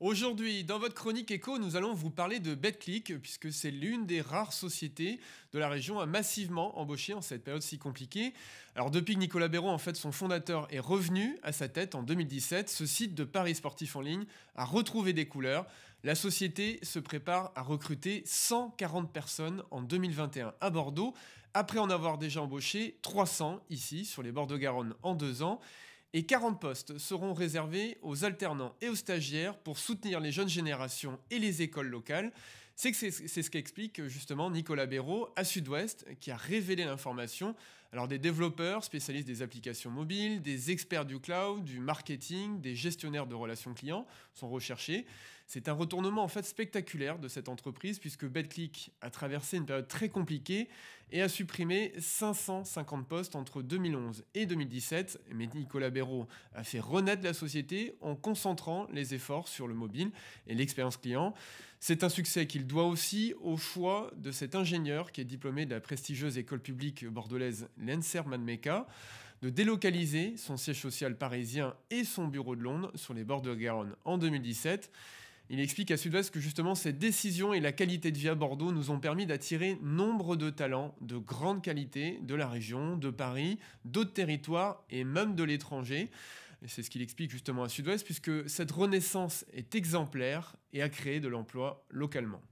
Aujourd'hui, dans votre chronique éco, nous allons vous parler de BetClick, puisque c'est l'une des rares sociétés de la région à massivement embaucher en cette période si compliquée. Alors depuis que Nicolas Béraud, en fait son fondateur, est revenu à sa tête en 2017, ce site de paris sportifs en ligne a retrouvé des couleurs. La société se prépare à recruter 140 personnes en 2021 à Bordeaux, après en avoir déjà embauché 300 ici, sur les bords de Garonne, en deux ans et 40 postes seront réservés aux alternants et aux stagiaires pour soutenir les jeunes générations et les écoles locales. C'est ce qu'explique euh, justement Nicolas Béraud à Sud-Ouest, qui a révélé l'information. Alors des développeurs, spécialistes des applications mobiles, des experts du cloud, du marketing, des gestionnaires de relations clients sont recherchés. C'est un retournement en fait spectaculaire de cette entreprise puisque BetClick a traversé une période très compliquée et a supprimé 550 postes entre 2011 et 2017. Mais Nicolas Béraud a fait renaître la société en concentrant les efforts sur le mobile et l'expérience client. C'est un succès qu'il doit aussi au choix de cet ingénieur qui est diplômé de la prestigieuse école publique bordelaise Lenser Manmeca de délocaliser son siège social parisien et son bureau de Londres sur les bords de Garonne en 2017. Il explique à Sud-Ouest que justement cette décision et la qualité de vie à Bordeaux nous ont permis d'attirer nombre de talents de grande qualité de la région, de Paris, d'autres territoires et même de l'étranger. Et c'est ce qu'il explique justement à Sud-Ouest, puisque cette renaissance est exemplaire et a créé de l'emploi localement.